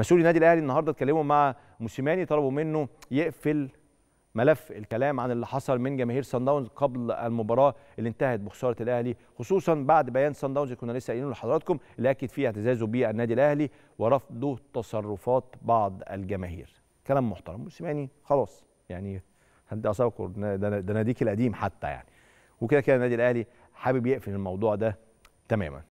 مسؤولي النادي الاهلي النهارده اتكلموا مع موسيماني طلبوا منه يقفل ملف الكلام عن اللي حصل من جماهير سان داونز قبل المباراه اللي انتهت بخساره الاهلي خصوصا بعد بيان سان داونز كنا لسه قايلينه لحضراتكم اللي اكد فيه اعتزازه بالنادي الاهلي ورفضه تصرفات بعض الجماهير كلام محترم موسيماني خلاص يعني هدي اصابك ده ناديك القديم حتى يعني وكده كده النادي الاهلي حابب يقفل الموضوع ده تماما